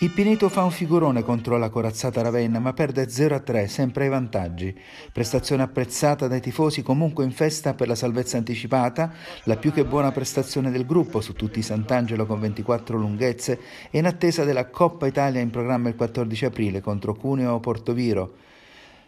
Il Pineto fa un figurone contro la corazzata Ravenna ma perde 0-3 sempre ai vantaggi. Prestazione apprezzata dai tifosi comunque in festa per la salvezza anticipata, la più che buona prestazione del gruppo su tutti i Sant'Angelo con 24 lunghezze e in attesa della Coppa Italia in programma il 14 aprile contro Cuneo o Portoviro.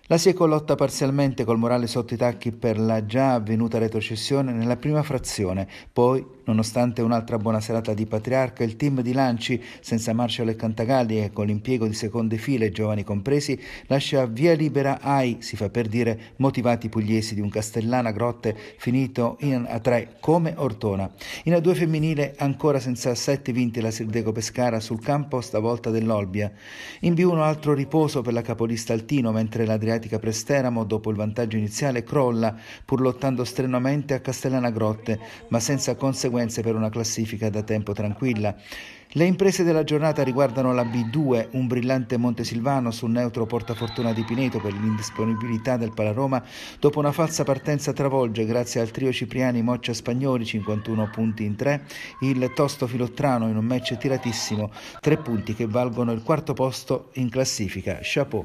La Sieco lotta parzialmente col morale sotto i tacchi per la già avvenuta retrocessione nella prima frazione, poi Nonostante un'altra buona serata di Patriarca, il team di Lanci, senza Marshall e Cantagalli e con l'impiego di seconde file, giovani compresi, lascia via libera ai, si fa per dire, motivati pugliesi di un Castellana Grotte finito in A3 come Ortona. In A2 femminile ancora senza sette vinti la Sirdeco Pescara sul campo stavolta dell'Olbia. In B1 altro riposo per la capolista Altino, mentre l'Adriatica Presteramo dopo il vantaggio iniziale crolla pur lottando strenuamente a Castellana Grotte, ma senza conseguenze conseguenze per una classifica da tempo tranquilla. Le imprese della giornata riguardano la B2, un brillante Montesilvano sul neutro portafortuna di Pineto per l'indisponibilità del Palaroma dopo una falsa partenza travolge grazie al trio Cipriani Moccia Spagnoli 51 punti in 3, il Tosto Filottrano in un match tiratissimo, tre punti che valgono il quarto posto in classifica. Chapeau.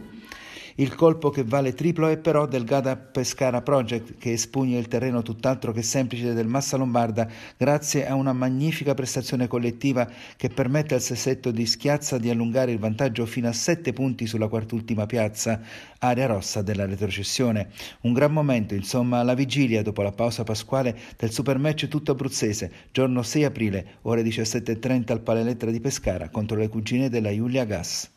Il colpo che vale triplo è però del Gada Pescara Project che espugna il terreno tutt'altro che semplice del Massa Lombarda grazie a una magnifica prestazione collettiva che permette al sessetto di Schiazza di allungare il vantaggio fino a 7 punti sulla quartultima piazza, area rossa della retrocessione. Un gran momento, insomma, alla vigilia dopo la pausa pasquale del supermatch tutto abruzzese, giorno 6 aprile, ore 17.30 al Palelettra di Pescara contro le cugine della Giulia Gas.